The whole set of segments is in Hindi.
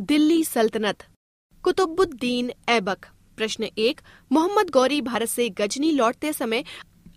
दिल्ली सल्तनत कुतुबुद्दीन ऐबक प्रश्न एक मोहम्मद गौरी भारत से गजनी लौटते समय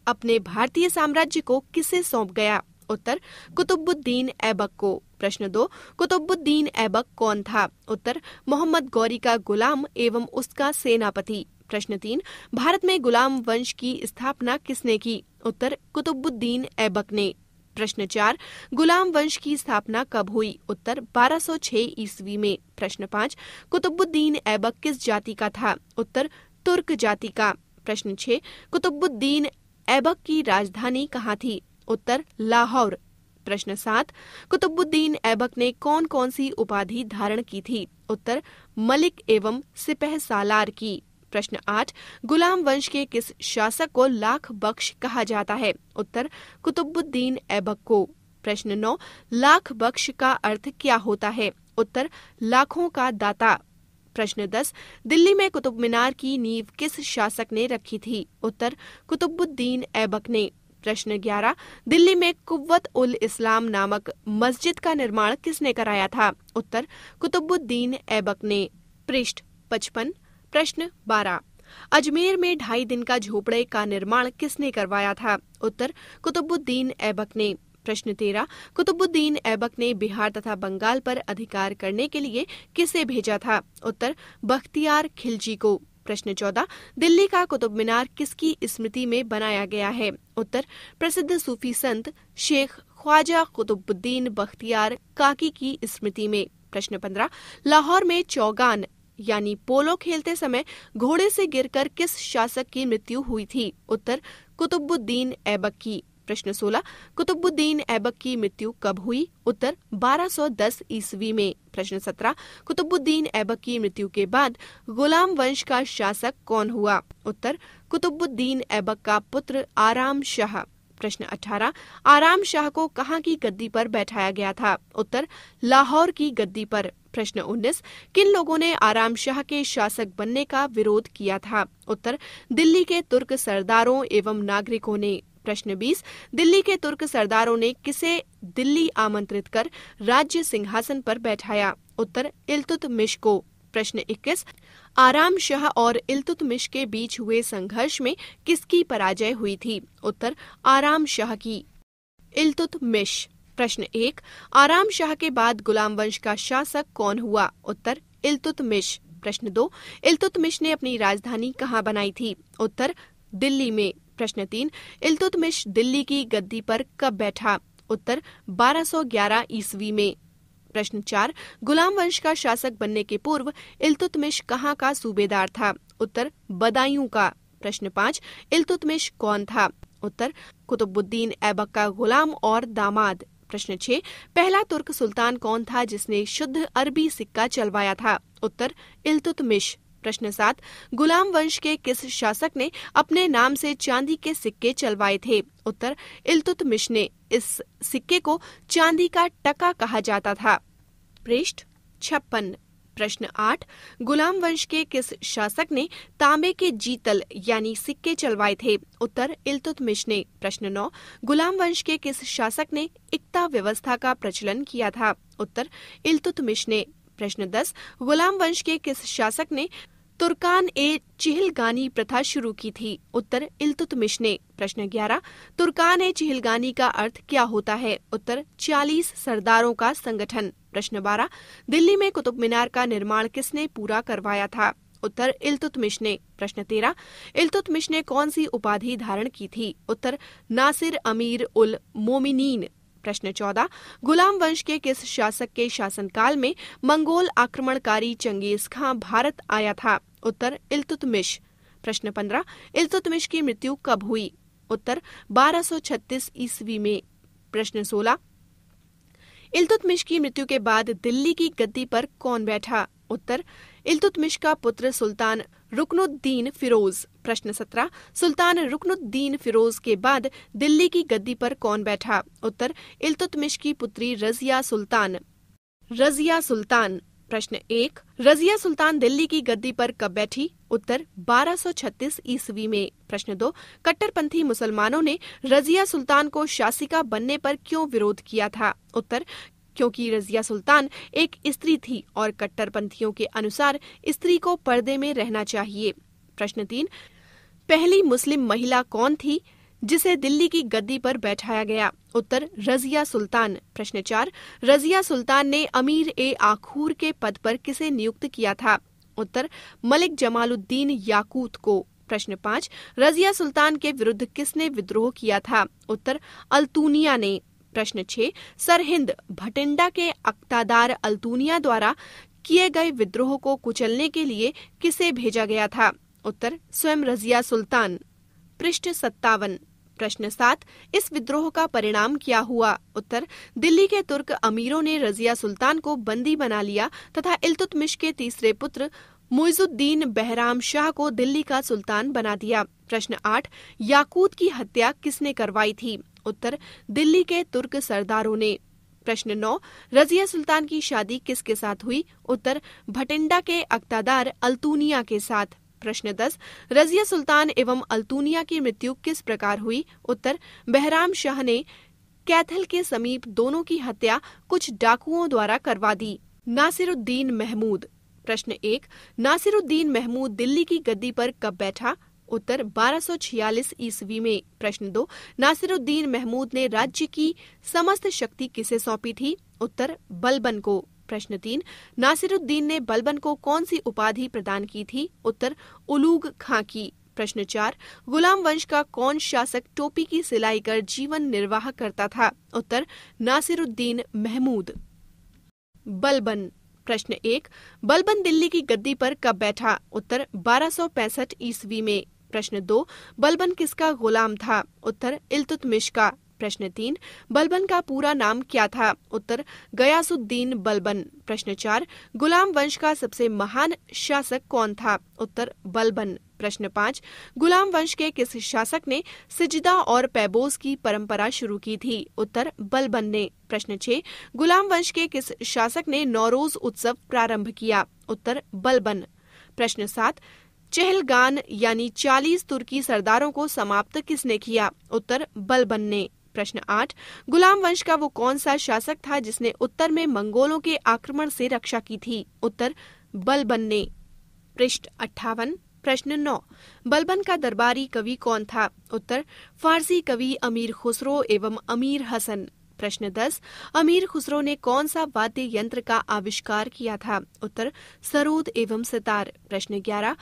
अपने भारतीय साम्राज्य को किसे सौंप गया उत्तर कुतुबुद्दीन ऐबक को प्रश्न दो कुतुबुद्दीन ऐबक कौन था उत्तर मोहम्मद गौरी का गुलाम एवं उसका सेनापति प्रश्न तीन भारत में गुलाम वंश की स्थापना किसने की उत्तर कुतुबुद्दीन ऐबक ने प्रश्न चार गुलाम वंश की स्थापना कब हुई उत्तर 1206 ईस्वी में प्रश्न पाँच कुतुबुद्दीन ऐबक किस जाति का था उत्तर तुर्क जाति का प्रश्न छह कुतुबुद्दीन ऐबक की राजधानी कहाँ थी उत्तर लाहौर प्रश्न सात कुतुबुद्दीन ऐबक ने कौन कौन सी उपाधि धारण की थी उत्तर मलिक एवं सिपह सालार की प्रश्न आठ गुलाम वंश के किस शासक को लाख बख्श कहा जाता है उत्तर कुतुबुद्दीन ऐबक को प्रश्न नौ लाख बख्श का अर्थ क्या होता है उत्तर लाखों का दाता प्रश्न दस दिल्ली में कुतुब मीनार की नींव किस शासक ने रखी थी उत्तर कुतुबुद्दीन ऐबक ने प्रश्न ग्यारह दिल्ली में कुवत उल इस्लाम नामक मस्जिद का निर्माण किसने कराया था उत्तर कुतुबुद्दीन ऐबक ने पृष्ठ पचपन प्रश्न बारह अजमेर में ढाई दिन का झोपड़े का निर्माण किसने करवाया था उत्तर कुतुबुद्दीन ऐबक ने प्रश्न तेरह कुतुबुद्दीन ऐबक ने बिहार तथा बंगाल पर अधिकार करने के लिए किसे भेजा था उत्तर बख्तियार खिलजी को प्रश्न चौदह दिल्ली का कुतुब मीनार किसकी स्मृति में बनाया गया है उत्तर प्रसिद्ध सूफी संत शेख ख्वाजा कुतुबुद्दीन बख्तियार काकी की स्मृति में प्रश्न पंद्रह लाहौर में चौगान यानी पोलो खेलते समय घोड़े से गिरकर किस शासक की मृत्यु हुई थी उत्तर कुतुबुद्दीन ऐबक की प्रश्न 16 कुतुबुद्दीन ऐबक की मृत्यु कब हुई उत्तर 1210 ईस्वी में प्रश्न 17 कुतुबुद्दीन ऐबक की मृत्यु के बाद गुलाम वंश का शासक कौन हुआ उत्तर कुतुबुद्दीन ऐबक का पुत्र आराम शाह प्रश्न 18 आराम शाह को कहाँ की गद्दी पर बैठाया गया था उत्तर लाहौर की गद्दी पर प्रश्न 19 किन लोगों ने आराम शाह के शासक बनने का विरोध किया था उत्तर दिल्ली के तुर्क सरदारों एवं नागरिकों ने प्रश्न 20 दिल्ली के तुर्क सरदारों ने किसे दिल्ली आमंत्रित कर राज्य सिंहासन पर बैठाया उत्तर मिश को प्रश्न 21 आराम शाह और मिश के बीच हुए संघर्ष में किसकी पराजय हुई थी उत्तर आराम शाह की मिश प्रश्न एक आराम शाह के बाद गुलाम वंश का शासक कौन हुआ उत्तर इल्तुतमिश प्रश्न दो इल्तुतमिश ने अपनी राजधानी कहाँ बनाई थी उत्तर दिल्ली में प्रश्न तीन इल्तुतमिश दिल्ली की गद्दी पर कब बैठा उत्तर 1211 ईस्वी में प्रश्न चार गुलाम वंश का शासक बनने के पूर्व इल्तुतमिश कहाँ का सूबेदार था उत्तर बदायूं का प्रश्न पाँच इल्तुतमिश कौन था उत्तर कुतुबुद्दीन ऐबक का गुलाम और दामाद प्रश्न छह पहला तुर्क सुल्तान कौन था जिसने शुद्ध अरबी सिक्का चलवाया था उत्तर इल्तुतमिश प्रश्न सात गुलाम वंश के किस शासक ने अपने नाम से चांदी के सिक्के चलवाए थे उत्तर इल्तुतमिश ने इस सिक्के को चांदी का टका कहा जाता था पृष्ठ छप्पन प्रश्न आठ गुलाम वंश के किस शासक ने तांबे के जीतल यानी सिक्के चलवाए थे उत्तर मिश ने प्रश्न नौ गुलाम वंश के किस शासक ने इकता व्यवस्था का प्रचलन किया था उत्तर मिश ने प्रश्न दस गुलाम वंश के किस शासक ने तुर्कान ए चिहिलगानी प्रथा शुरू की थी उत्तर इल्तुतमिश ने प्रश्न ग्यारह तुर्कान ए चिहलगानी का अर्थ क्या होता है उत्तर छियालीस सरदारों का संगठन प्रश्न बारह दिल्ली में कुतुब मीनार का निर्माण किसने पूरा करवाया था उत्तर इल्तुतमिश ने प्रश्न तेरह इल्तुतमिश ने कौन सी उपाधि धारण की थी उत्तर नासिर अमीर उल मोमिनीन प्रश्न चौदह गुलाम वंश के किस शासक के शासनकाल में मंगोल आक्रमणकारी चंगेज खां भारत आया था उत्तर इल्तुतमिश प्रश्न पंद्रह इल्तुतमिश की मृत्यु कब हुई उत्तर 1236 ईस्वी में प्रश्न सोलह इल्तुतमिश की मृत्यु के बाद दिल्ली की गद्दी पर कौन बैठा उत्तर इल्तुतमिश का पुत्र सुल्तान रुकनुद्दीन फिरोज प्रश्न सत्रह सुल्तान रुकनुद्दीन फिरोज के बाद दिल्ली की गद्दी पर कौन बैठा उत्तर इल्तुतमिश की पुत्री रजिया सुल्तान रजिया सुल्तान प्रश्न एक रजिया सुल्तान दिल्ली की गद्दी पर कब बैठी उत्तर 1236 ईसवी में प्रश्न दो कट्टरपंथी मुसलमानों ने रजिया सुल्तान को शासिका बनने पर क्यों विरोध किया था उत्तर क्योंकि रजिया सुल्तान एक स्त्री थी और कट्टरपंथियों के अनुसार स्त्री को पर्दे में रहना चाहिए प्रश्न तीन पहली मुस्लिम महिला कौन थी जिसे दिल्ली की गद्दी पर बैठाया गया उत्तर रजिया सुल्तान प्रश्न चार रजिया सुल्तान ने अमीर ए आखूर के पद पर किसे नियुक्त किया था उत्तर मलिक जमालुद्दीन याकूत को प्रश्न पाँच रजिया सुल्तान के विरुद्ध किसने विद्रोह किया था उत्तर अल्तूनिया ने प्रश्न छह सरहिंद भटिंडा के अक्तादार अल्तूनिया द्वारा किए गए विद्रोह को कुचलने के लिए किसे भेजा गया था उत्तर स्वयं रजिया सुल्तान पृष्ठ सत्तावन प्रश्न सात इस विद्रोह का परिणाम क्या हुआ उत्तर दिल्ली के तुर्क अमीरों ने रजिया सुल्तान को बंदी बना लिया तथा इल्तुतमिश के तीसरे पुत्र मुइजुद्दीन बहराम शाह को दिल्ली का सुल्तान बना दिया प्रश्न आठ याकूत की हत्या किसने करवाई थी उत्तर दिल्ली के तुर्क सरदारों ने प्रश्न नौ रजिया सुल्तान की शादी किसके साथ हुई उत्तर भटिंडा के अक्तादार अल्तूनिया के साथ प्रश्न दस रजिया सुल्तान एवं अल्तूनिया की मृत्यु किस प्रकार हुई उत्तर बहराम शाह ने कैथल के समीप दोनों की हत्या कुछ डाकुओं द्वारा करवा दी नासिरुद्दीन महमूद प्रश्न एक नासिरुद्दीन महमूद दिल्ली की गद्दी पर कब बैठा उत्तर 1246 ईस्वी में प्रश्न दो नासिरुद्दीन महमूद ने राज्य की समस्त शक्ति किसे सौंपी थी उत्तर बलबन को प्रश्न तीन नासिरुद्दीन ने बलबन को कौन सी उपाधि प्रदान की थी उत्तर उलूग खां की प्रश्न चार गुलाम वंश का कौन शासक टोपी की सिलाई कर जीवन निर्वाह करता था उत्तर नासिरुद्दीन महमूद बलबन प्रश्न एक बलबन दिल्ली की गद्दी पर कब बैठा उत्तर 1265 ईस्वी में प्रश्न दो बलबन किसका गुलाम था उत्तर इलतुतमिश का प्रश्न तीन बलबन का पूरा नाम क्या था उत्तर गयासुद्दीन बलबन प्रश्न चार गुलाम वंश का सबसे महान शासक कौन था उत्तर बलबन प्रश्न पाँच गुलाम वंश के किस शासक ने सिजदा और पैबोज की परंपरा शुरू की थी उत्तर बलबन ने प्रश्न छह गुलाम वंश के किस शासक ने नौरोज उत्सव प्रारंभ किया उत्तर बलबन प्रश्न सात चहलगान यानी चालीस तुर्की सरदारों को समाप्त किसने किया उत्तर बलबन ने प्रश्न आठ गुलाम वंश का वो कौन सा शासक था जिसने उत्तर में मंगोलों के आक्रमण से रक्षा की थी उत्तर बलबन ने पृष्ठ अठावन प्रश्न नौ बलबन का दरबारी कवि कौन था उत्तर फारसी कवि अमीर खुसरो एवं अमीर हसन प्रश्न दस अमीर खुसरो ने कौन सा वाद्य यंत्र का आविष्कार किया था उत्तर सरोद एवं सितार प्रश्न ग्यारह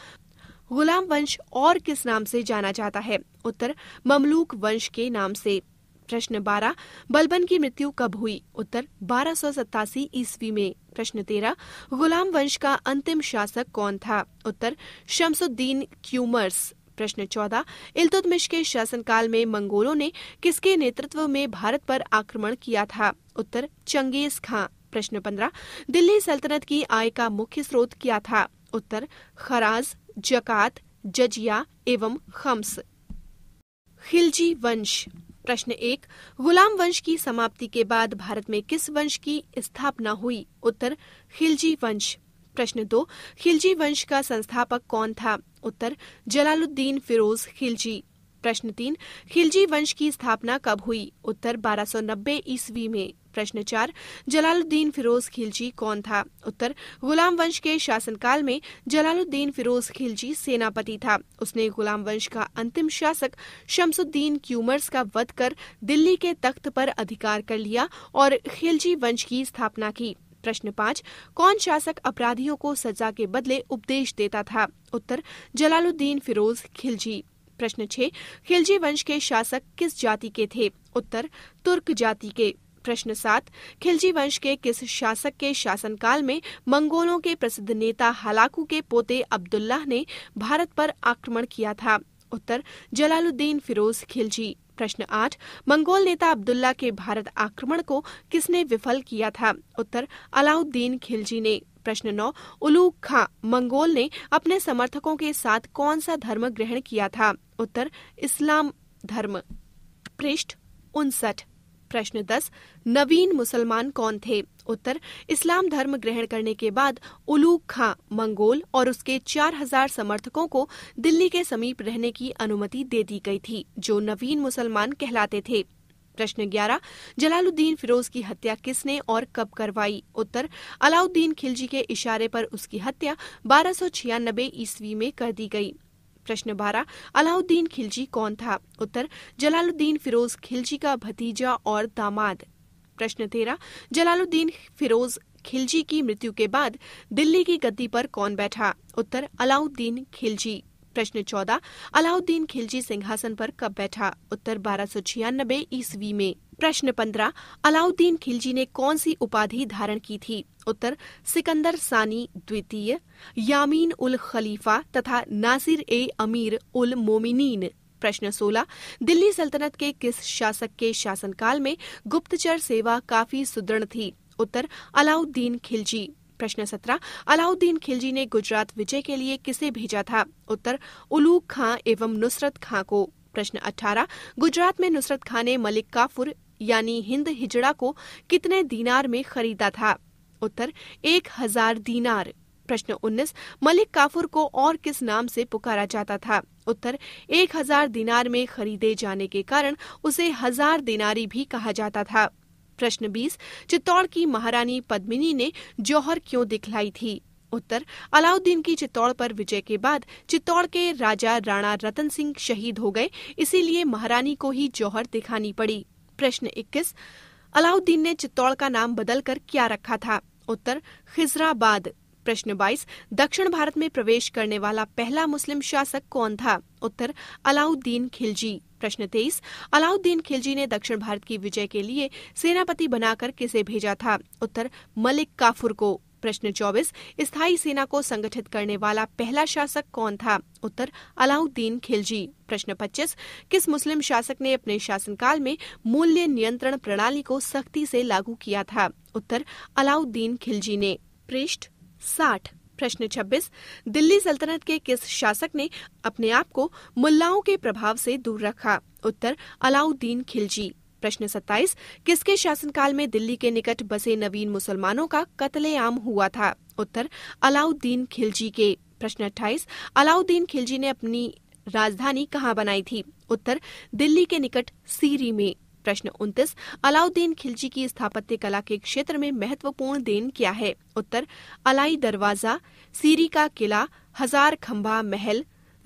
गुलाम वंश और किस नाम से जाना जाता है उत्तर ममलूक वंश के नाम से प्रश्न बारह बलबन की मृत्यु कब हुई उत्तर बारह सौ सत्तासी ईस्वी में प्रश्न तेरह गुलाम वंश का अंतिम शासक कौन था उत्तर शमसुद्दीन क्यूमर्स प्रश्न चौदह इल्तुतमिश के शासनकाल में मंगोलों ने किसके नेतृत्व में भारत पर आक्रमण किया था उत्तर चंगेज खां प्रश्न पंद्रह दिल्ली सल्तनत की आय का मुख्य स्रोत क्या था उत्तर खराज जक़ात जजिया एवं खम्स खिलजी वंश प्रश्न एक गुलाम वंश की समाप्ति के बाद भारत में किस वंश की स्थापना हुई उत्तर खिलजी वंश प्रश्न दो खिलजी वंश का संस्थापक कौन था उत्तर जलालुद्दीन फिरोज खिलजी प्रश्न तीन खिलजी वंश की स्थापना कब हुई उत्तर 1290 ईस्वी में प्रश्न चार जलालुद्दीन फिरोज खिलजी कौन था उत्तर गुलाम वंश के शासनकाल में जलालुद्दीन फिरोज खिलजी सेनापति था उसने गुलाम वंश का अंतिम शासक शमसुद्दीन क्यूमर्स का वध कर दिल्ली के तख्त पर अधिकार कर लिया और खिलजी वंश की स्थापना की प्रश्न पाँच कौन शासक अपराधियों को सजा के बदले उपदेश देता था उत्तर जलालुद्दीन फिरोज खिलजी प्रश्न छह खिलजी वंश के शासक किस जाति के थे उत्तर तुर्क जाति के प्रश्न सात खिलजी वंश के किस शासक के शासनकाल में मंगोलों के प्रसिद्ध नेता हलाकू के पोते अब्दुल्लाह ने भारत पर आक्रमण किया था उत्तर जलालुद्दीन फिरोज खिलजी प्रश्न आठ मंगोल नेता अब्दुल्ला के भारत आक्रमण को किसने विफल किया था उत्तर अलाउद्दीन खिलजी ने प्रश्न नौ उलू खां मंगोल ने अपने समर्थकों के साथ कौन सा धर्म ग्रहण किया था उत्तर इस्लाम धर्म पृष्ठ उनसठ प्रश्न दस नवीन मुसलमान कौन थे उत्तर इस्लाम धर्म ग्रहण करने के बाद उलू खां मंगोल और उसके 4000 समर्थकों को दिल्ली के समीप रहने की अनुमति दे दी गई थी जो नवीन मुसलमान कहलाते थे प्रश्न 11 जलालुद्दीन फिरोज की हत्या किसने और कब करवाई उत्तर अलाउद्दीन खिलजी के इशारे पर उसकी हत्या बारह ईस्वी में कर दी गई प्रश्न बारह अलाउद्दीन खिलजी कौन था उत्तर जलालुद्दीन फिरोज खिलजी का भतीजा और दामाद प्रश्न तेरह जलालुद्दीन फिरोज खिलजी की मृत्यु के बाद दिल्ली की गद्दी पर कौन बैठा उत्तर अलाउद्दीन खिलजी प्रश्न चौदह अलाउद्दीन खिलजी सिंहासन पर कब बैठा उत्तर बारह सौ छियानबे ईस्वी में प्रश्न पंद्रह अलाउद्दीन खिलजी ने कौन सी उपाधि धारण की थी उत्तर सिकंदर सानी द्वितीय यामीन उल खलीफा तथा नासिर ए अमीर उल मोमिनीन प्रश्न सोलह दिल्ली सल्तनत के किस शासक के शासनकाल में गुप्तचर सेवा काफी सुदृढ़ थी उत्तर अलाउद्दीन खिलजी प्रश्न सत्रह अलाउद्दीन खिलजी ने गुजरात विजय के लिए किसे भेजा था उत्तर उलूक खां एवं नुसरत खां को प्रश्न अठारह गुजरात में नुसरत खां ने मलिक काफुर यानी हिंद हिजड़ा को कितने दीनार में खरीदा था उत्तर एक हजार दीनार प्रश्न उन्नीस मलिक काफूर को और किस नाम से पुकारा जाता था उत्तर एक हजार दिनार में खरीदे जाने के कारण उसे हजार दिनारी भी कहा जाता था प्रश्न बीस चित्तौड़ की महारानी पद्मिनी ने जौहर क्यों दिखलाई थी उत्तर अलाउद्दीन की चित्तौड़ पर विजय के बाद चित्तौड़ के राजा राणा रतन सिंह शहीद हो गए इसीलिए महारानी को ही जौहर दिखानी पड़ी प्रश्न 21 अलाउद्दीन ने चित्तौड़ का नाम बदलकर क्या रखा था उत्तर खिजराबाद प्रश्न 22 दक्षिण भारत में प्रवेश करने वाला पहला मुस्लिम शासक कौन था उत्तर अलाउद्दीन खिलजी प्रश्न 23 अलाउद्दीन खिलजी ने दक्षिण भारत की विजय के लिए सेनापति बनाकर किसे भेजा था उत्तर मलिक काफुर को प्रश्न चौबीस स्थायी सेना को संगठित करने वाला पहला शासक कौन था उत्तर अलाउद्दीन खिलजी प्रश्न 25 किस मुस्लिम शासक ने अपने शासनकाल में मूल्य नियंत्रण प्रणाली को सख्ती से लागू किया था उत्तर अलाउद्दीन खिलजी ने पृष्ठ साठ प्रश्न 26 दिल्ली सल्तनत के किस शासक ने अपने आप को मुल्लाओं के प्रभाव से दूर रखा उत्तर अलाउद्दीन खिलजी प्रश्न 27 किसके शासनकाल में दिल्ली के निकट बसे नवीन मुसलमानों का कत्लेआम हुआ था उत्तर अलाउद्दीन खिलजी के प्रश्न अट्ठाईस अलाउद्दीन खिलजी ने अपनी राजधानी कहाँ बनाई थी उत्तर दिल्ली के निकट सीरी में प्रश्न उन्तीस अलाउद्दीन खिलजी की स्थापत्य कला के क्षेत्र में महत्वपूर्ण देन क्या है उत्तर अलाई दरवाजा सीरी का किला हजार खंबा महल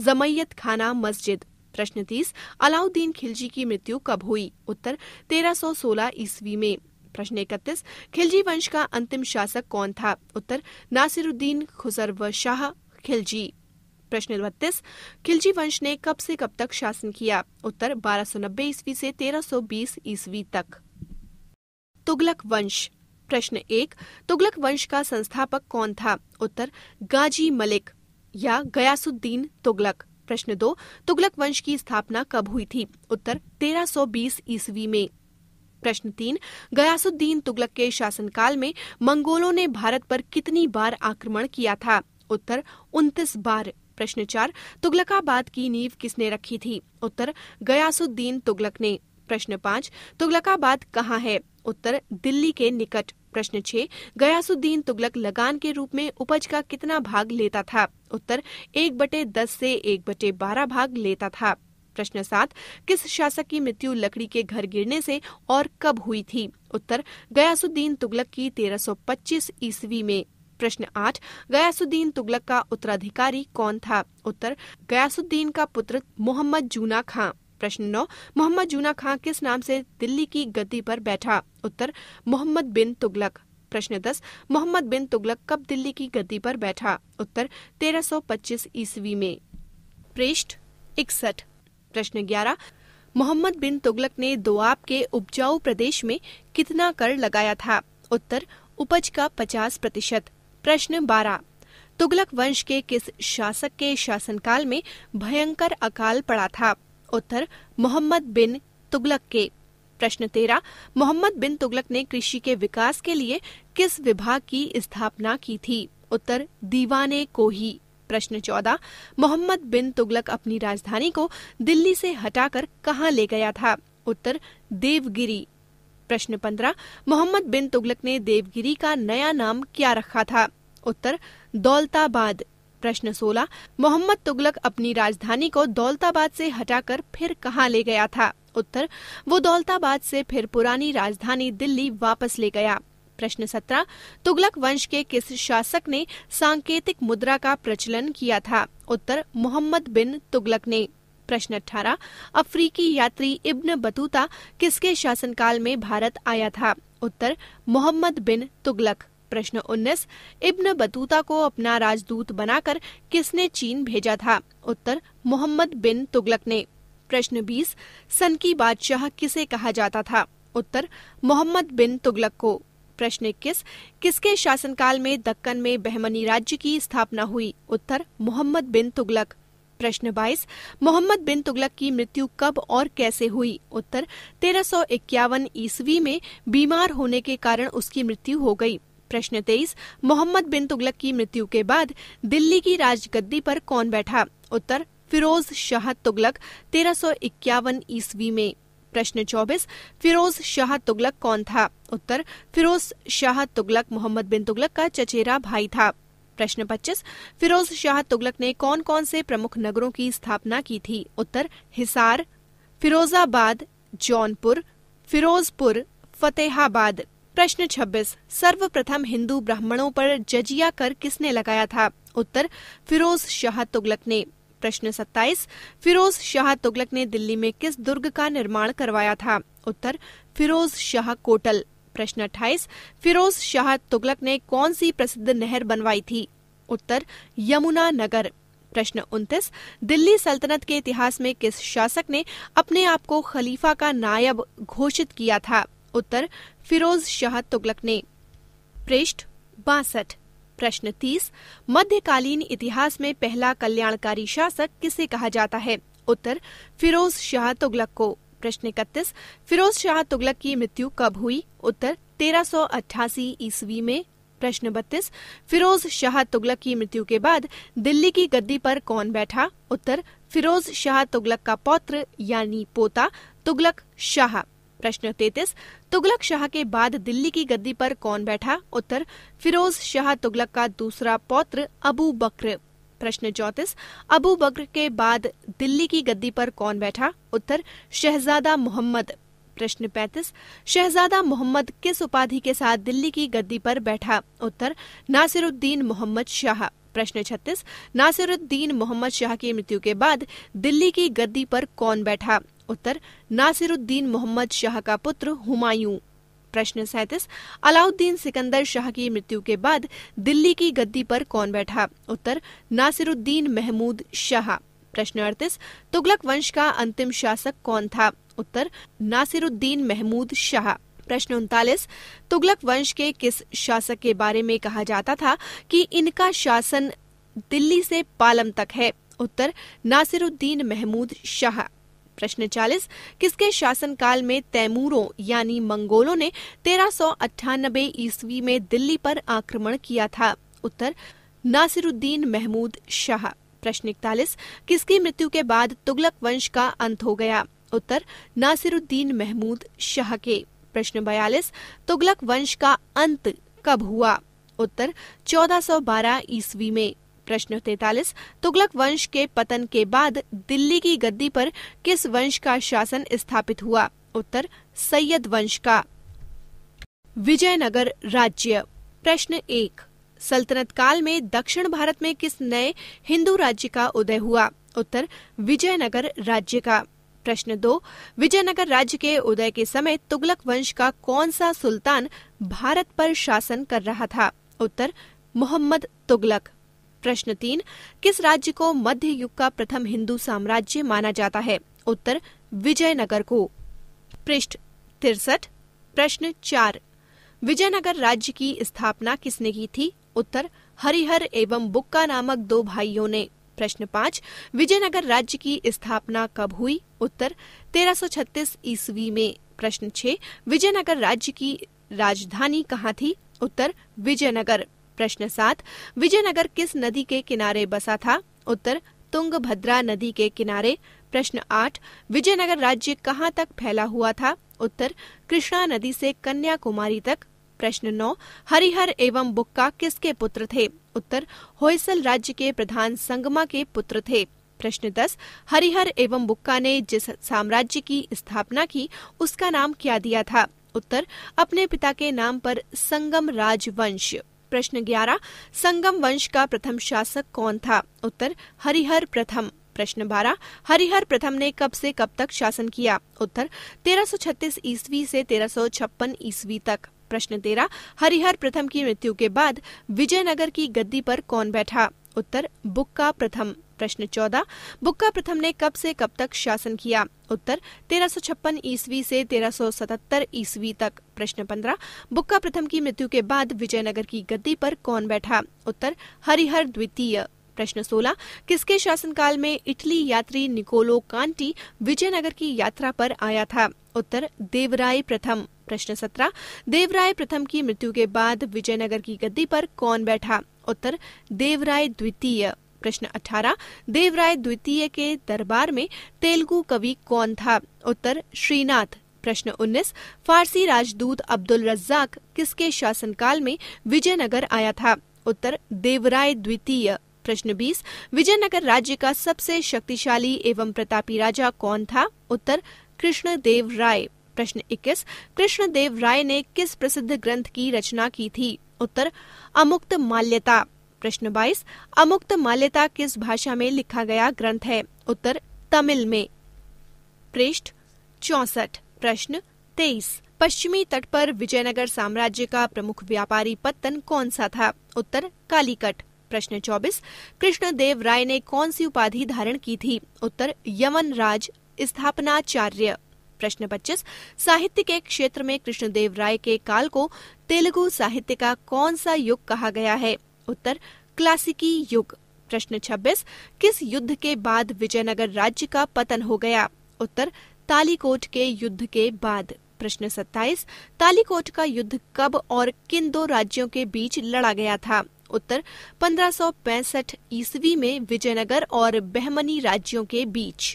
जमैयत खाना मस्जिद प्रश्न तीस अलाउद्दीन खिलजी की मृत्यु कब हुई उत्तर 1316 ईस्वी में प्रश्न इकतीस खिलजी वंश का अंतिम शासक कौन था उत्तर नासिरुद्दीन खुजरव शाह खिलजी प्रश्न बत्तीस खिलजी वंश ने कब से कब तक शासन किया उत्तर 1290 ईस्वी से 1320 ईस्वी तक तुगलक वंश प्रश्न एक तुगलक वंश का संस्थापक कौन था उत्तर गाजी मलिक या गयासुद्दीन तुगलक प्रश्न दो तुगलक वंश की स्थापना कब हुई थी उत्तर 1320 ईस्वी में प्रश्न तीन गयासुद्दीन तुगलक के शासनकाल में मंगोलों ने भारत पर कितनी बार आक्रमण किया था उत्तर उन्तीस बार प्रश्न चार तुगलकाबाद की नींव किसने रखी थी उत्तर गयासुद्दीन तुगलक ने प्रश्न पाँच तुगलकाबाद कहाँ है उत्तर दिल्ली के निकट प्रश्न छह गयासुद्दीन तुगलक लगान के रूप में उपज का कितना भाग लेता था उत्तर एक बटे दस से एक बटे बारह भाग लेता था प्रश्न सात किस शासक की मृत्यु लकड़ी के घर गिरने से और कब हुई थी उत्तर गयासुद्दीन तुगलक की 1325 ईस्वी में प्रश्न आठ गयासुद्दीन तुगलक का उत्तराधिकारी कौन था उत्तर गयासुद्दीन का पुत्र मोहम्मद जूना खां प्रश्न नौ मोहम्मद जूना खां किस नाम से दिल्ली की गद्दी पर बैठा उत्तर मोहम्मद बिन तुगलक प्रश्न दस मोहम्मद बिन तुगलक कब दिल्ली की गद्दी पर बैठा उत्तर 1325 ईस्वी में पृष्ठ इकसठ प्रश्न ग्यारह मोहम्मद बिन तुगलक ने दोआब के उपजाऊ प्रदेश में कितना कर लगाया था उत्तर उपज का 50 प्रतिशत प्रश्न बारह तुगलक वंश के किस शासक के शासनकाल में भयंकर अकाल पड़ा था उत्तर मोहम्मद बिन तुगलक के प्रश्न तेरह मोहम्मद बिन तुगलक ने कृषि के विकास के लिए किस विभाग की स्थापना की थी उत्तर दीवाने को ही प्रश्न चौदह मोहम्मद बिन तुगलक अपनी राजधानी को दिल्ली से हटाकर कहां ले गया था उत्तर देवगिरी प्रश्न पंद्रह मोहम्मद बिन तुगलक ने देवगिरी का नया नाम क्या रखा था उत्तर दौलताबाद प्रश्न 16 मोहम्मद तुगलक अपनी राजधानी को दौलताबाद से हटाकर फिर कहाँ ले गया था उत्तर वो दौलताबाद से फिर पुरानी राजधानी दिल्ली वापस ले गया प्रश्न 17 तुगलक वंश के किस शासक ने सांकेतिक मुद्रा का प्रचलन किया था उत्तर मोहम्मद बिन तुगलक ने प्रश्न 18 अफ्रीकी यात्री इब्न बतूता किसके शासनकाल में भारत आया था उत्तर मोहम्मद बिन तुगलक प्रश्न 19 इब्न बतूता को अपना राजदूत बनाकर किसने चीन भेजा था उत्तर मोहम्मद बिन तुगलक ने प्रश्न 20 सन की बादशाह किसे कहा जाता था उत्तर मोहम्मद बिन तुगलक को प्रश्न इक्कीस किसके शासनकाल में दक्कन में बहमनी राज्य की स्थापना हुई उत्तर मोहम्मद बिन तुगलक प्रश्न 22 मोहम्मद बिन तुगलक की मृत्यु कब और कैसे हुई उत्तर तेरह ईस्वी में बीमार होने के कारण उसकी मृत्यु हो गई प्रश्न तेईस मोहम्मद बिन तुगलक की मृत्यु के बाद दिल्ली की राजगद्दी पर कौन बैठा उत्तर फिरोज शाह तुगलक तेरह सौ इक्यावन ईस्वी में प्रश्न चौबीस फिरोज शाह तुगलक कौन था उत्तर फिरोज शाह तुगलक मोहम्मद बिन तुगलक का चचेरा भाई था प्रश्न 25 फिरोज शाह तुगलक ने कौन कौन से प्रमुख नगरों की स्थापना की थी उत्तर हिसार फिरोजाबाद जौनपुर फिरोजपुर फतेहाबाद प्रश्न 26 सर्वप्रथम हिंदू ब्राह्मणों पर जजिया कर किसने लगाया था उत्तर फिरोज शाह तुगलक ने प्रश्न 27 फिरोज शाह तुगलक ने दिल्ली में किस दुर्ग का निर्माण करवाया था उत्तर फिरोज शाह कोटल प्रश्न 28 फिरोज शाह तुगलक ने कौन सी प्रसिद्ध नहर बनवाई थी उत्तर यमुना नगर प्रश्न उन्तीस दिल्ली सल्तनत के इतिहास में किस शासक ने अपने आप को खलीफा का नायब घोषित किया था उत्तर फिरोज शाह तुगलक ने पृष्ठ बासठ प्रश्न तीस मध्यकालीन इतिहास में पहला कल्याणकारी शासक किसे कहा जाता है उत्तर फिरोज शाह तुगलक को प्रश्न इकतीस फिरोज शाह तुगलक की मृत्यु कब हुई उत्तर सौ अट्ठासी ईस्वी में प्रश्न बत्तीस फिरोज शाह तुगलक की मृत्यु के बाद दिल्ली की गद्दी पर कौन बैठा उत्तर फिरोज शाह तुगलक का पौत्र यानी पोता तुगलक शाह प्रश्न तैतीस तुगलक शाह के बाद दिल्ली की गद्दी पर कौन बैठा उत्तर फिरोज शाह तुगलक का दूसरा पौत्र अबू बकर प्रश्न चौतीस अबू बकर के बाद दिल्ली की गद्दी पर कौन बैठा उत्तर शहजादा मोहम्मद प्रश्न पैतीस शहजादा मोहम्मद किस उपाधि के साथ दिल्ली की गद्दी पर बैठा उत्तर नासिरुद्दीन मोहम्मद शाह प्रश्न छत्तीस नासिरुद्दीन मोहम्मद शाह की मृत्यु के बाद दिल्ली की गद्दी पर कौन बैठा उत्तर नासिरुद्दीन मोहम्मद शाह का पुत्र हुमायूं प्रश्न सैतीस अलाउद्दीन सिकंदर शाह की मृत्यु के बाद दिल्ली की गद्दी पर कौन बैठा उत्तर नासिरुद्दीन महमूद शाह प्रश्न अड़तीस तुगलक वंश का अंतिम शासक कौन था उत्तर नासिरुद्दीन महमूद शाह प्रश्न उनतालीस तुगलक वंश के किस शासक के बारे में कहा जाता था कि इनका शासन दिल्ली से पालम तक है उत्तर नासिरुद्दीन महमूद शाह प्रश्न चालीस किसके शासनकाल में तैमूरों यानी मंगोलों ने तेरह सौ ईस्वी में दिल्ली पर आक्रमण किया था उत्तर नासिरुद्दीन महमूद शाह प्रश्न इकतालीस किसकी मृत्यु के बाद तुगलक वंश का अंत हो गया उत्तर नासिरुद्दीन महमूद शाह के प्रश्न बयालीस तुगलक वंश का अंत कब हुआ उत्तर 1412 ईस्वी में प्रश्न तैतालीस तुगलक वंश के पतन के बाद दिल्ली की गद्दी पर किस वंश का शासन स्थापित हुआ उत्तर सैयद वंश का विजयनगर राज्य प्रश्न एक सल्तनत काल में दक्षिण भारत में किस नए हिंदू राज्य का उदय हुआ उत्तर विजयनगर राज्य का प्रश्न दो विजयनगर राज्य के उदय के समय तुगलक वंश का कौन सा सुल्तान भारत पर शासन कर रहा था उत्तर मोहम्मद तुगलक प्रश्न तीन किस राज्य को मध्य युग का प्रथम हिंदू साम्राज्य माना जाता है उत्तर विजयनगर को पृष्ठ तिरसठ प्रश्न चार विजयनगर राज्य की स्थापना किसने की थी उत्तर हरिहर एवं बुक्का नामक दो भाइयों ने प्रश्न पाँच विजयनगर राज्य की स्थापना कब हुई उत्तर 1336 ईस्वी में प्रश्न छह विजयनगर राज्य की राजधानी कहाँ थी उत्तर विजयनगर प्रश्न सात विजयनगर किस नदी के किनारे बसा था उत्तर तुंग भद्रा नदी के किनारे प्रश्न आठ विजयनगर राज्य कहाँ तक फैला हुआ था उत्तर कृष्णा नदी से कन्याकुमारी तक प्रश्न नौ हरिहर एवं बुक्का किसके पुत्र थे उत्तर होयसल राज्य के प्रधान संगमा के पुत्र थे प्रश्न दस हरिहर एवं बुक्का ने जिस साम्राज्य की स्थापना की उसका नाम क्या दिया था उत्तर अपने पिता के नाम पर संगम राजवंश प्रश्न ग्यारह संगम वंश का प्रथम शासक कौन था उत्तर हरिहर प्रथम प्रश्न बारह हरिहर प्रथम ने कब से कब तक शासन किया उत्तर 1336 ईस्वी से 1356 ईस्वी तक प्रश्न तेरह हरिहर प्रथम की मृत्यु के बाद विजयनगर की गद्दी पर कौन बैठा उत्तर बुक्का प्रथम प्रश्न चौदह बुक्का प्रथम ने कब से कब तक शासन किया उत्तर तेरह सौ छप्पन ईस्वी से सतहत्तर ईस्वी तक प्रश्न पंद्रह बुक्का प्रथम की मृत्यु के बाद विजयनगर की गद्दी पर कौन बैठा उत्तर हरिहर द्वितीय प्रश्न सोलह किसके शासनकाल में इटली यात्री निकोलो कांटी विजयनगर की यात्रा पर आया था उत्तर देवराय प्रथम प्रश्न सत्रह देवराय प्रथम की मृत्यु के बाद विजयनगर की गद्दी पर कौन बैठा उत्तर देवराय द्वितीय प्रश्न 18 देवराय द्वितीय के दरबार में तेलुगु कवि कौन था उत्तर श्रीनाथ प्रश्न 19 फारसी राजदूत अब्दुल रज्जाक किसके शासनकाल में विजयनगर आया था उत्तर देवराय द्वितीय प्रश्न 20 विजयनगर राज्य का सबसे शक्तिशाली एवं प्रतापी राजा कौन था उत्तर देव राय प्रश्न 21 देव राय ने किस प्रसिद्ध ग्रंथ की रचना की थी उत्तर अमुक्त माल्यता प्रश्न बाईस अमुक्त माल्यता किस भाषा में लिखा गया ग्रंथ है उत्तर तमिल में पृष्ठ चौसठ प्रश्न तेईस पश्चिमी तट पर विजयनगर साम्राज्य का प्रमुख व्यापारी पत्तन कौन सा था उत्तर कालीकट प्रश्न चौबीस देव राय ने कौन सी उपाधि धारण की थी उत्तर यमन राज स्थापनाचार्य प्रश्न 25 साहित्य के क्षेत्र में कृष्णदेव राय के काल को तेलुगु साहित्य का कौन सा युग कहा गया है उत्तर क्लासिकी युग प्रश्न 26 किस युद्ध के बाद विजयनगर राज्य का पतन हो गया उत्तर तालीकोट के युद्ध के बाद प्रश्न 27 तालीकोट का युद्ध कब और किन दो राज्यों के बीच लड़ा गया था उत्तर 1565 ईसवी में विजयनगर और बहमनी राज्यों के बीच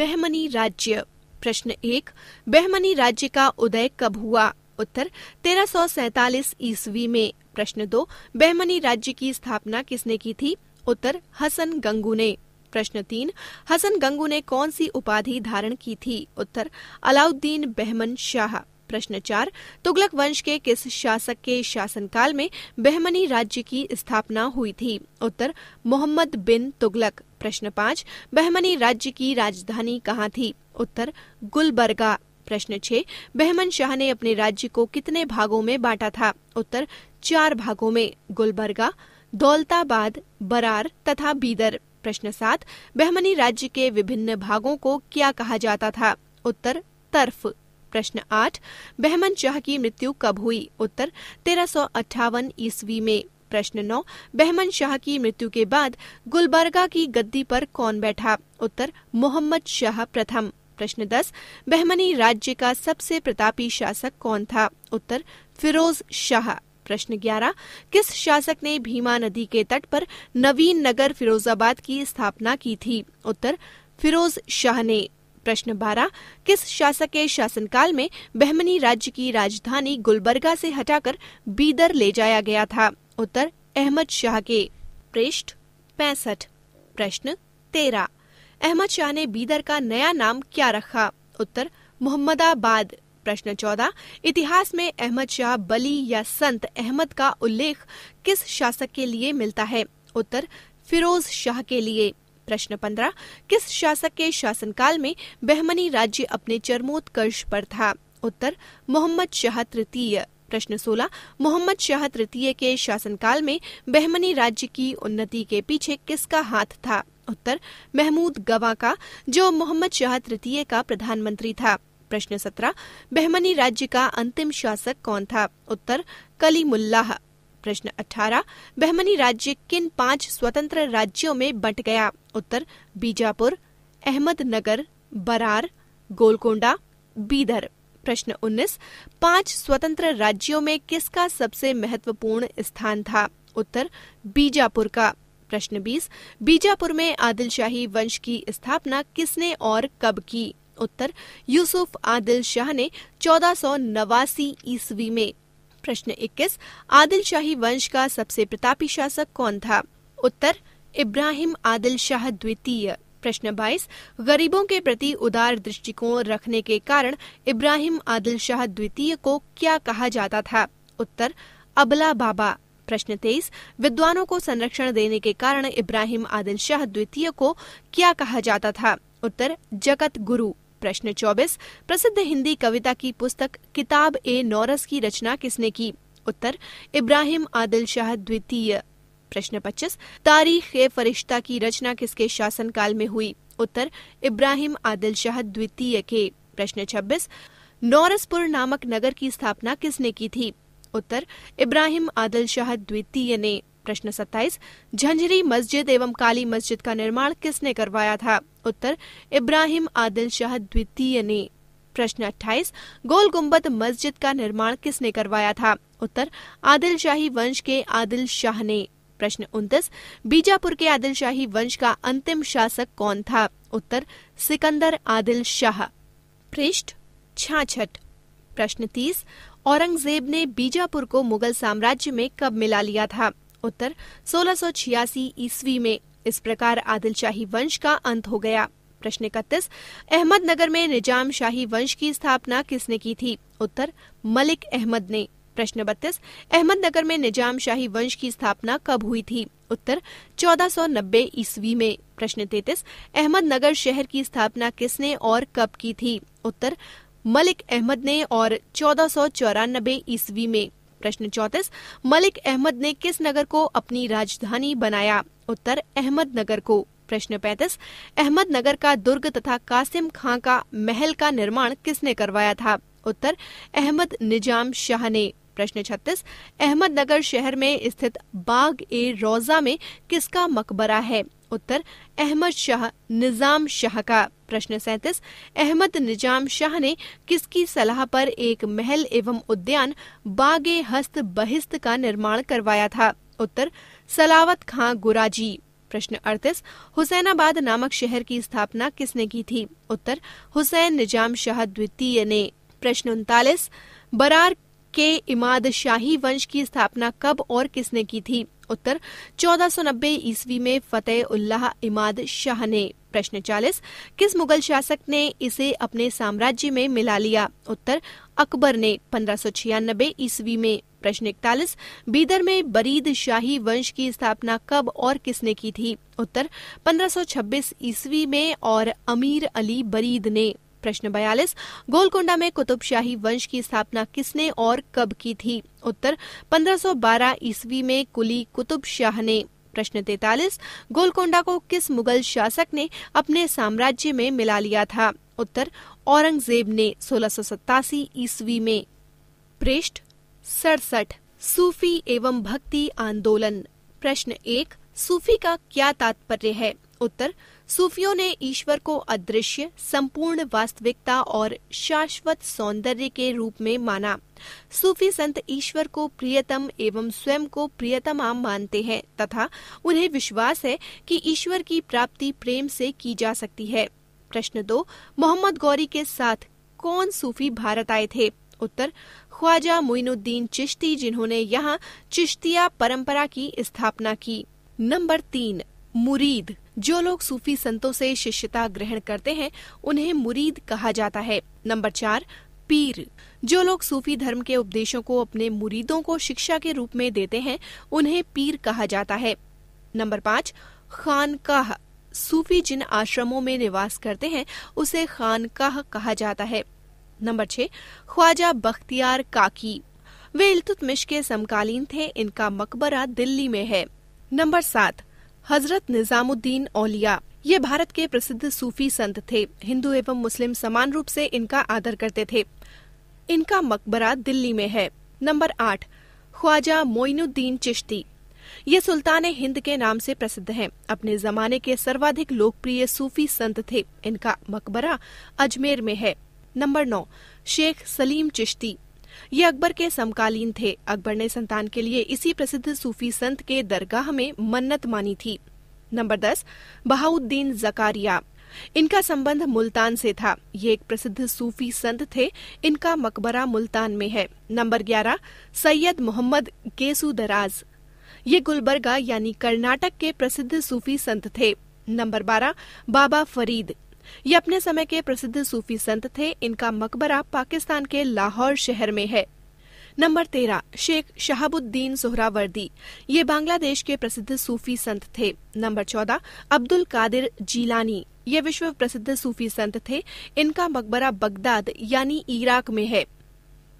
बहमनी राज्य प्रश्न एक बहमनी राज्य का उदय कब हुआ उत्तर तेरह ईसवी में प्रश्न दो बहमनी राज्य की स्थापना किसने की थी उत्तर हसन गंगू ने प्रश्न तीन हसन गंगू ने कौन सी उपाधि धारण की थी उत्तर अलाउद्दीन बहमन शाह प्रश्न चार तुगलक वंश के किस शासक के शासनकाल में बहमनी राज्य की स्थापना हुई थी उत्तर मोहम्मद बिन तुगलक प्रश्न पाँच बहमनी राज्य की राजधानी कहाँ थी उत्तर गुलबर्गा प्रश्न छह बहमन शाह ने अपने राज्य को कितने भागों में बांटा था उत्तर चार भागों में गुलबर्गा दौलताबाद बरार तथा बीदर प्रश्न सात बहमनी राज्य के विभिन्न भागों को क्या कहा जाता था उत्तर तर्फ प्रश्न आठ बहमन शाह की मृत्यु कब हुई उत्तर तेरह सौ अट्ठावन ईस्वी में प्रश्न नौ बहमन शाह की मृत्यु के बाद गुलबर्गा की गद्दी पर कौन बैठा उत्तर मोहम्मद शाह प्रथम प्रश्न दस बहमनी राज्य का सबसे प्रतापी शासक कौन था उत्तर फिरोज शाह प्रश्न ग्यारह किस शासक ने भीमा नदी के तट पर नवीन नगर फिरोजाबाद की स्थापना की थी उत्तर फिरोज शाह ने प्रश्न बारह किस शासक के शासनकाल में बहमनी राज्य की राजधानी गुलबर्गा से हटाकर बीदर ले जाया गया था उत्तर अहमद शाह के पृष्ठ पैंसठ प्रश्न तेरह अहमद शाह ने बीदर का नया नाम क्या रखा उत्तर मोहम्मदाबाद प्रश्न चौदह इतिहास में अहमद शाह बली या संत अहमद का उल्लेख किस शासक के लिए मिलता है उत्तर फिरोज शाह के लिए प्रश्न पंद्रह किस शासक के शासनकाल में बहमनी राज्य अपने चरमोत्कर्ष पर था उत्तर मोहम्मद शाह तृतीय प्रश्न सोलह मोहम्मद शाह तृतीय के शासनकाल में बहमनी राज्य की उन्नति के पीछे किसका हाथ था उत्तर महमूद गवा का जो मोहम्मद शाह तृतीय का प्रधानमंत्री था प्रश्न सत्रह बहमनी राज्य का अंतिम शासक कौन था उत्तर कलीमुल्लाह प्रश्न अठारह बहमनी राज्य किन पांच स्वतंत्र राज्यों में बंट गया उत्तर बीजापुर अहमदनगर बरार गोलकोंडा बीदर प्रश्न उन्नीस पांच स्वतंत्र राज्यों में किसका सबसे महत्वपूर्ण स्थान था उत्तर बीजापुर का प्रश्न बीस बीजापुर में आदिलशाही वंश की स्थापना किसने और कब की उत्तर यूसुफ आदिल शाह ने चौदह सौ नवासी ईस्वी में प्रश्न 21 आदिल शाही वंश का सबसे प्रतापी शासक कौन था उत्तर इब्राहिम आदिल शाह द्वितीय प्रश्न 22 गरीबों के प्रति उदार दृष्टिकोण रखने के कारण इब्राहिम आदिल शाह द्वितीय को क्या कहा जाता था उत्तर अबला बाबा प्रश्न तेईस विद्वानों को संरक्षण देने के कारण इब्राहिम आदिल शाह द्वितीय को क्या कहा जाता था उत्तर जगत गुरु प्रश्न चौबीस प्रसिद्ध हिंदी कविता की पुस्तक किताब ए नौरस की रचना किसने की उत्तर इब्राहिम आदिल शाह द्वितीय प्रश्न पच्चीस तारीख ए फरिश्ता की रचना किसके शासनकाल में हुई उत्तर इब्राहिम आदिल शाह द्वितीय के प्रश्न छब्बीस नौरसपुर नामक नगर की स्थापना किसने की थी उत्तर इब्राहिम आदिल शाह द्वितीय ने प्रश्न सत्ताईस झंझरी मस्जिद एवं काली मस्जिद का निर्माण किसने करवाया था उत्तर इब्राहिम आदिल शाह द्वितीय ने प्रश्न 28 गोल गुम्बद मस्जिद का निर्माण किसने करवाया था उत्तर आदिल शाही वंश के आदिल शाह ने प्रश्न उन्तीस बीजापुर के आदिल शाही वंश का अंतिम शासक कौन था उत्तर सिकंदर आदिल शाह पृष्ठ छाछ प्रश्न तीस औरंगजेब ने बीजापुर को मुगल साम्राज्य में कब मिला लिया था उत्तर 1686 ईस्वी में इस प्रकार आदिलशाही वंश का अंत हो गया प्रश्न इकतीस अहमदनगर में निजाम शाही वंश की स्थापना किसने की थी उत्तर मलिक अहमद ने प्रश्न बत्तीस अहमदनगर में निजाम शाही वंश की स्थापना कब हुई थी उत्तर 1490 ईस्वी में प्रश्न तैतीस अहमदनगर शहर की स्थापना किसने और कब की थी उत्तर मलिक अहमद ने और चौदह सौ चौरानबे ईस्वी में प्रश्न चौतीस मलिक अहमद ने किस नगर को अपनी राजधानी बनाया उत्तर अहमद नगर को प्रश्न पैतीस अहमद नगर का दुर्ग तथा कासिम खां का महल का निर्माण किसने करवाया था उत्तर अहमद निजाम शाह ने प्रश्न छत्तीस अहमदनगर शहर में स्थित बाग ए रोजा में किसका मकबरा है उत्तर अहमद शाह निजाम शाह का प्रश्न सैतीस अहमद निजाम शाह ने किसकी सलाह पर एक महल एवं उद्यान बागे हस्त बहिस्त का निर्माण करवाया था उत्तर सलावत खां गुराजी प्रश्न अड़तीस हुसैनाबाद नामक शहर की स्थापना किसने की थी उत्तर हुसैन निजाम शाह द्वितीय ने प्रश्न उनतालीस बरार के इमाद शाही वंश की स्थापना कब और किसने की थी उत्तर चौदह सौ नब्बे ईस्वी में फतेह उल्लाह इमाद शाह ने प्रश्न चालीस किस मुगल शासक ने इसे अपने साम्राज्य में मिला लिया उत्तर अकबर ने पंद्रह ईस्वी में प्रश्न इकतालीस बीदर में बरीद शाही वंश की स्थापना कब और किसने की थी उत्तर सौ छब्बीस ईस्वी में और अमीर अली बरीद ने प्रश्न बयालीस गोलकोंडा में कुतुबशाही वंश की स्थापना किसने और कब की थी उत्तर 1512 ईस्वी में कुली कुतुब शाह ने प्रश्न तैतालीस गोलकोंडा को किस मुगल शासक ने अपने साम्राज्य में मिला लिया था उत्तर औरंगजेब ने सोलह ईस्वी में पृष्ठ सड़सठ सूफी एवं भक्ति आंदोलन प्रश्न एक सूफी का क्या तात्पर्य है उत्तर सूफियों ने ईश्वर को अदृश्य संपूर्ण वास्तविकता और शाश्वत सौंदर्य के रूप में माना सूफी संत ईश्वर को प्रियतम एवं स्वयं को प्रियतम मानते हैं तथा उन्हें विश्वास है कि ईश्वर की प्राप्ति प्रेम से की जा सकती है प्रश्न दो मोहम्मद गौरी के साथ कौन सूफी भारत आए थे उत्तर ख्वाजा मोइनुद्दीन चिश्ती जिन्होंने यहाँ चिश्तिया परंपरा की स्थापना की नंबर तीन मुरीद जो लोग सूफी संतों से शिष्यता ग्रहण करते हैं उन्हें मुरीद कहा जाता है नंबर चार पीर जो लोग सूफी धर्म के उपदेशों को अपने मुरीदों को शिक्षा के रूप में देते हैं उन्हें पीर कहा जाता है नंबर पाँच खानकाह सूफी जिन आश्रमों में निवास करते हैं उसे खानकाह कहा जाता है नंबर छह ख्वाजा बख्तियार काकी वे इलतुतमिश के समकालीन थे इनका मकबरा दिल्ली में है नंबर सात हजरत निजामुद्दीन औलिया ये भारत के प्रसिद्ध सूफी संत थे हिंदू एवं मुस्लिम समान रूप से इनका आदर करते थे इनका मकबरा दिल्ली में है नंबर आठ ख्वाजा मोइनुद्दीन चिश्ती ये सुल्तान हिंद के नाम से प्रसिद्ध हैं। अपने जमाने के सर्वाधिक लोकप्रिय सूफी संत थे इनका मकबरा अजमेर में है नंबर नौ शेख सलीम चिश्ती ये अकबर के समकालीन थे अकबर ने संतान के लिए इसी प्रसिद्ध सूफी संत के दरगाह में मन्नत मानी थी नंबर दस बहाउद्दीन जकारिया इनका संबंध मुल्तान से था ये एक प्रसिद्ध सूफी संत थे इनका मकबरा मुल्तान में है नंबर ग्यारह सैयद मोहम्मद केसु दराज ये गुलबर्गा यानी कर्नाटक के प्रसिद्ध सूफी संत थे नंबर बारह बाबा फरीद ये अपने समय के प्रसिद्ध सूफी संत थे इनका मकबरा पाकिस्तान के लाहौर शहर में है नंबर तेरह शेख शहाबुद्दीन सोहरावर्दी ये बांग्लादेश के प्रसिद्ध सूफी संत थे नंबर चौदह अब्दुल कादिर जीलानी ये विश्व प्रसिद्ध सूफी संत थे इनका मकबरा बगदाद यानी इराक में है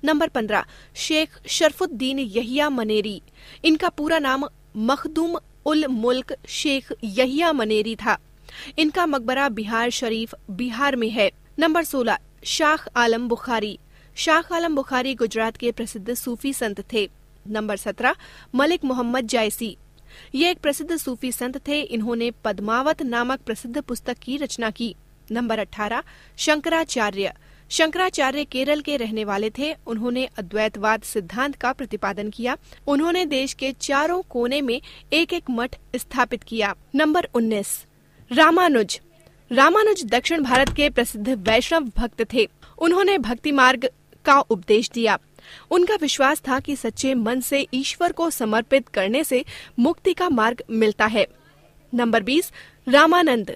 नंबर पंद्रह शेख शरफुद्दीन यहिया मनेरी इनका पूरा नाम मखदूम उल मुल्क शेख यहिया मनेरी था इनका मकबरा बिहार शरीफ बिहार में है नंबर सोलह शाह आलम बुखारी शाह आलम बुखारी गुजरात के प्रसिद्ध सूफी संत थे नंबर सत्रह मलिक मोहम्मद जायसी ये एक प्रसिद्ध सूफी संत थे इन्होंने पद्मावत नामक प्रसिद्ध पुस्तक की रचना की नंबर अठारह शंकराचार्य शंकराचार्य केरल के रहने वाले थे उन्होंने अद्वैतवाद सिद्धांत का प्रतिपादन किया उन्होंने देश के चारों कोने में एक एक मठ स्थापित किया नंबर उन्नीस रामानुज रामानुज दक्षिण भारत के प्रसिद्ध वैष्णव भक्त थे उन्होंने भक्ति मार्ग का उपदेश दिया उनका विश्वास था कि सच्चे मन से ईश्वर को समर्पित करने से मुक्ति का मार्ग मिलता है नंबर बीस रामानंद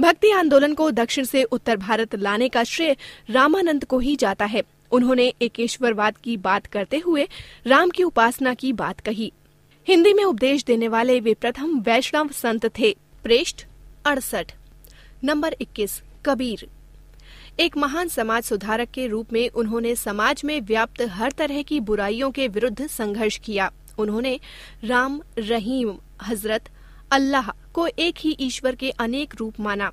भक्ति आंदोलन को दक्षिण से उत्तर भारत लाने का श्रेय रामानंद को ही जाता है उन्होंने एकेश्वरवाद की बात करते हुए राम की उपासना की बात कही हिंदी में उपदेश देने वाले वे प्रथम वैष्णव संत थे प्रेष्ठ अड़सठ नंबर 21 कबीर एक महान समाज सुधारक के रूप में उन्होंने समाज में व्याप्त हर तरह की बुराइयों के विरुद्ध संघर्ष किया उन्होंने राम रहीम हजरत अल्लाह को एक ही ईश्वर के अनेक रूप माना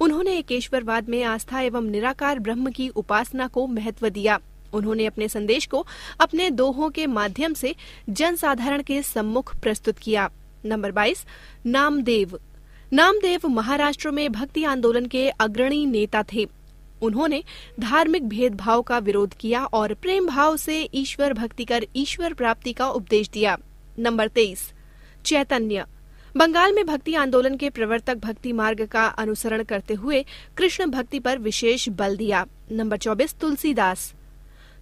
उन्होंने एक ईश्वरवाद में आस्था एवं निराकार ब्रह्म की उपासना को महत्व दिया उन्होंने अपने संदेश को अपने दोहों के माध्यम से जन साधारण के सम्मुख प्रस्तुत किया नंबर 22 नामदेव नामदेव महाराष्ट्र में भक्ति आंदोलन के अग्रणी नेता थे उन्होंने धार्मिक भेदभाव का विरोध किया और प्रेम भाव से ईश्वर भक्ति कर ईश्वर प्राप्ति का उपदेश दिया नंबर तेईस चैतन्य बंगाल में भक्ति आंदोलन के प्रवर्तक भक्ति मार्ग का अनुसरण करते हुए कृष्ण भक्ति पर विशेष बल दिया नंबर चौबीस तुलसीदास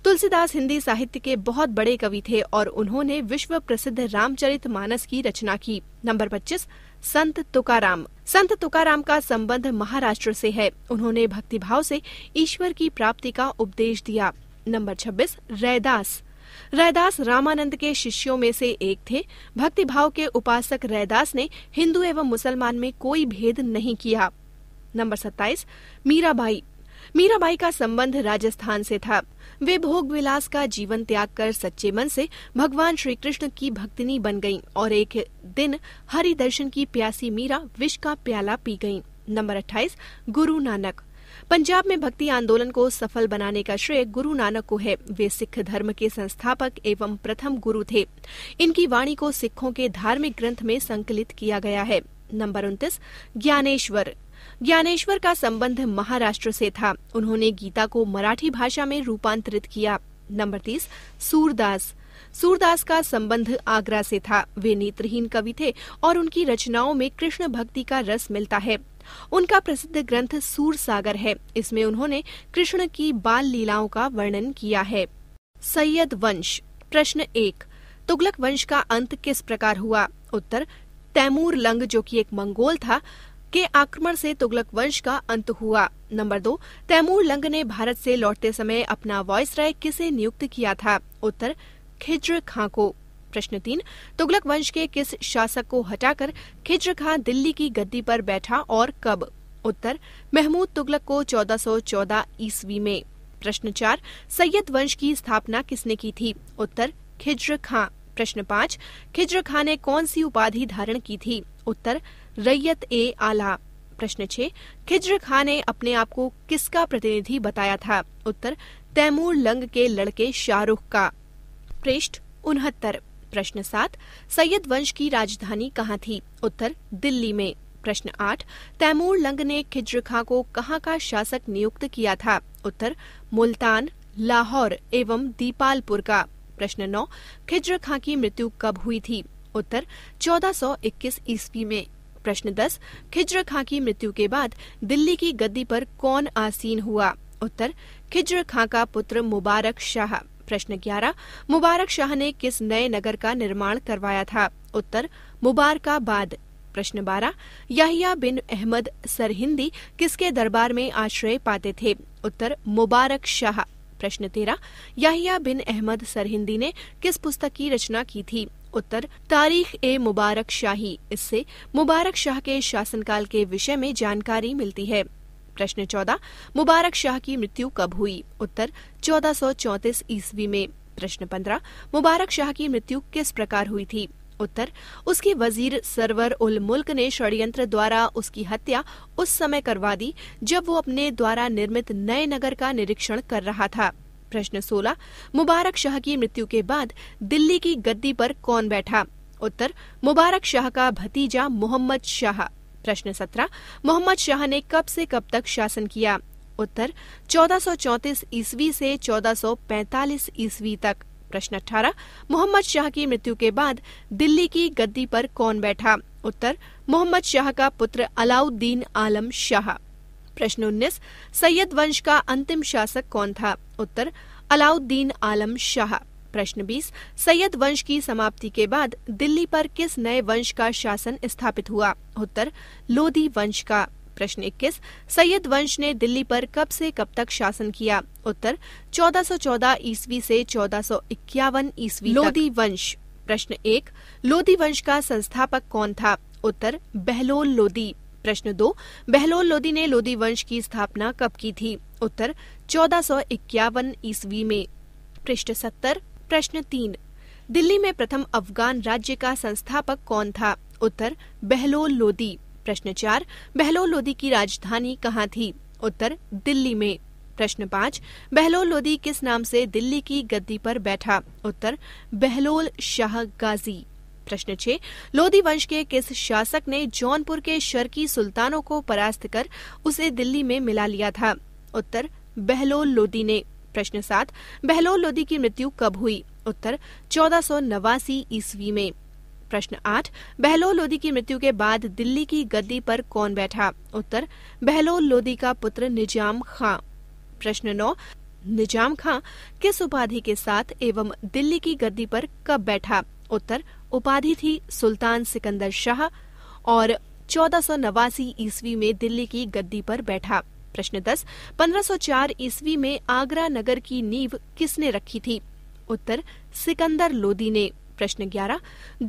तुलसीदास हिंदी साहित्य के बहुत बड़े कवि थे और उन्होंने विश्व प्रसिद्ध रामचरित मानस की रचना की नंबर पच्चीस संत तुकाराम संत तुकाराम का संबंध महाराष्ट्र से है उन्होंने भक्तिभाव से ईश्वर की प्राप्ति का उपदेश दिया नंबर 26 रैदास रैदास रामानंद के शिष्यों में से एक थे भक्तिभाव के उपासक रैदास ने हिंदू एवं मुसलमान में कोई भेद नहीं किया नंबर 27 मीराबाई मीराबाई का संबंध राजस्थान से था वे भोग विलास का जीवन त्याग कर सच्चे मन से भगवान श्री कृष्ण की भक्तनी बन गईं और एक दिन हरि दर्शन की प्यासी मीरा विष का प्याला पी गईं। नंबर अट्ठाईस गुरु नानक पंजाब में भक्ति आंदोलन को सफल बनाने का श्रेय गुरु नानक को है वे सिख धर्म के संस्थापक एवं प्रथम गुरु थे इनकी वाणी को सिखों के धार्मिक ग्रंथ में संकलित किया गया है नंबर उन्तीस ज्ञानेश्वर ज्ञानेश्वर का संबंध महाराष्ट्र से था उन्होंने गीता को मराठी भाषा में रूपांतरित किया नंबर तीस सूरदास सूरदास का संबंध आगरा से था वे नेत्रहीन कवि थे और उनकी रचनाओं में कृष्ण भक्ति का रस मिलता है उनका प्रसिद्ध ग्रंथ सूर सागर है इसमें उन्होंने कृष्ण की बाल लीलाओं का वर्णन किया है सैयद वंश प्रश्न एक तुगलक वंश का अंत किस प्रकार हुआ उत्तर तैमूर लंग जो कि एक मंगोल था के आक्रमण से तुगलक वंश का अंत हुआ नंबर दो तैमूर लंग ने भारत से लौटते समय अपना वॉइस राय किसे नियुक्त किया था उत्तर खिज्र खां को प्रश्न तीन तुगलक वंश के किस शासक को हटाकर खिज्र खां दिल्ली की गद्दी पर बैठा और कब उत्तर महमूद तुगलक को 1414 ईस्वी में प्रश्न चार सैयद वंश की स्थापना किसने की थी उत्तर खिज्र खां प्रश्न पाँच खिज्र खां ने कौन सी उपाधि धारण की थी उत्तर रैयत ए आला प्रश्न छह खिज्र खां ने अपने आप को किसका प्रतिनिधि बताया था उत्तर तैमूर लंग के लड़के शाहरुख का पृष्ठ उनहत्तर प्रश्न सात सैयद वंश की राजधानी कहाँ थी उत्तर दिल्ली में प्रश्न आठ तैमूर लंग ने खिज्र खां को कहाँ का शासक नियुक्त किया था उत्तर मुल्तान लाहौर एवं दीपालपुर का प्रश्न नौ खिज्र खां की मृत्यु कब हुई थी उत्तर 1421 ईस्वी में प्रश्न दस खिज्र खां की मृत्यु के बाद दिल्ली की गद्दी पर कौन आसीन हुआ उत्तर खिज्र खां का पुत्र मुबारक शाह प्रश्न ग्यारह मुबारक शाह ने किस नए नगर का निर्माण करवाया था उत्तर मुबारकाबाद प्रश्न बारह याहिया बिन अहमद सरहिंदी किसके दरबार में आश्रय पाते थे उत्तर मुबारक शाह प्रश्न तेरह याहिया बिन अहमद सरहिंदी ने किस पुस्तक की रचना की थी उत्तर तारीख ए मुबारक शाही इससे मुबारक शाह के शासनकाल के विषय में जानकारी मिलती है प्रश्न चौदह मुबारक शाह की मृत्यु कब हुई उत्तर चौदह सौ चौतीस ईस्वी में प्रश्न पंद्रह मुबारक शाह की मृत्यु किस प्रकार हुई थी उत्तर उसके वजीर सरवर उल मुल्क ने षड्यंत्र द्वारा उसकी हत्या उस समय करवा दी जब वो अपने द्वारा निर्मित नए नगर का निरीक्षण कर रहा था प्रश्न 16 मुबारक शाह की मृत्यु के बाद दिल्ली की गद्दी पर कौन बैठा उत्तर मुबारक शाह का भतीजा मोहम्मद शाह प्रश्न 17 मोहम्मद शाह ने कब से कब तक शासन किया उत्तर 1434 ईस्वी से 1445 ईस्वी तक प्रश्न 18 मोहम्मद शाह की मृत्यु के बाद दिल्ली की गद्दी पर कौन बैठा उत्तर मोहम्मद शाह का पुत्र अलाउद्दीन आलम शाह प्रश्न उन्नीस सैयद वंश का अंतिम शासक कौन था उत्तर अलाउद्दीन आलम शाह प्रश्न बीस सैयद वंश की समाप्ति के बाद दिल्ली पर किस नए वंश का शासन स्थापित हुआ उत्तर लोधी वंश का प्रश्न इक्कीस सैयद वंश ने दिल्ली पर कब से कब तक शासन किया उत्तर 1414 ईस्वी से चौदह सौ इक्यावन ईस्वी लोधी वंश प्रश्न एक लोधी वंश का संस्थापक कौन था उत्तर बहलोल लोदी प्रश्न दो बहलोल लोदी ने लोदी वंश की स्थापना कब की थी उत्तर चौदह सौ इक्यावन ईस्वी में पृष्ठ सत्तर प्रश्न तीन दिल्ली में प्रथम अफगान राज्य का संस्थापक कौन था उत्तर बहलोल लोदी प्रश्न चार बहलोल लोदी की राजधानी कहाँ थी उत्तर दिल्ली में प्रश्न पाँच बहलोल लोदी किस नाम से दिल्ली की गद्दी पर बैठा उत्तर बहलोल शाह गाजी प्रश्न छह लोधी वंश के किस शासक ने जौनपुर के शर्की सुल्तानों को परास्त कर उसे दिल्ली में मिला लिया था उत्तर बहलोल लोधी ने प्रश्न सात बहलोल लोधी की मृत्यु कब हुई उत्तर चौदह सौ नवासी ईस्वी में प्रश्न आठ बहलोल लोधी की मृत्यु के बाद दिल्ली की गद्दी पर कौन बैठा उत्तर बहलोल लोधी का पुत्र निजाम खां प्रश्न नौ निजाम खां किस उपाधि के साथ एवं दिल्ली की गद्दी पर कब बैठा उत्तर उपाधि थी सुल्तान सिकंदर शाह और चौदह सौ नवासी ईस्वी में दिल्ली की गद्दी पर बैठा प्रश्न दस सौ चार ईस्वी में आगरा नगर की नींव किसने रखी थी उत्तर सिकंदर लोदी ने प्रश्न ग्यारह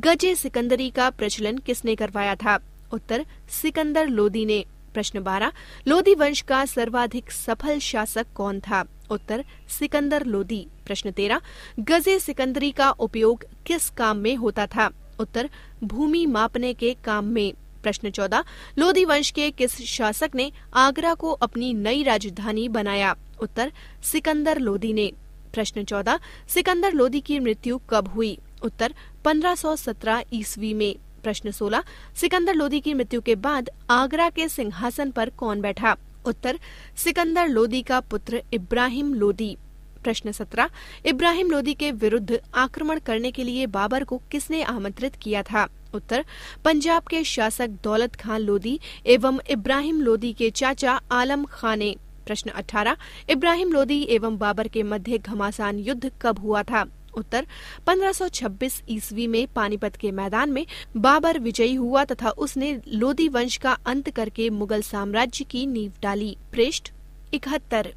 गजे सिकंदरी का प्रचलन किसने करवाया था उत्तर सिकंदर लोदी ने प्रश्न बारह लोधी वंश का सर्वाधिक सफल शासक कौन था उत्तर सिकंदर लोधी प्रश्न तेरह गजे सिकंदरी का उपयोग किस काम में होता था उत्तर भूमि मापने के काम में प्रश्न चौदह लोधी वंश के किस शासक ने आगरा को अपनी नई राजधानी बनाया उत्तर सिकंदर लोधी ने प्रश्न चौदह सिकंदर लोधी की मृत्यु कब हुई उत्तर 1517 ईस्वी में प्रश्न सोलह सिकंदर लोदी की मृत्यु के बाद आगरा के सिंहासन पर कौन बैठा उत्तर सिकंदर लोदी का पुत्र इब्राहिम लोदी प्रश्न सत्रह इब्राहिम लोदी के विरुद्ध आक्रमण करने के लिए बाबर को किसने आमंत्रित किया था उत्तर पंजाब के शासक दौलत खान लोधी एवं इब्राहिम लोधी के चाचा आलम खान ने प्रश्न 18 इब्राहिम लोदी एवं बाबर के मध्य घमासान युद्ध कब हुआ था उत्तर 1526 ईस्वी में पानीपत के मैदान में बाबर विजयी हुआ तथा उसने लोधी वंश का अंत करके मुगल साम्राज्य की नींव डाली पृष्ठ इकहत्तर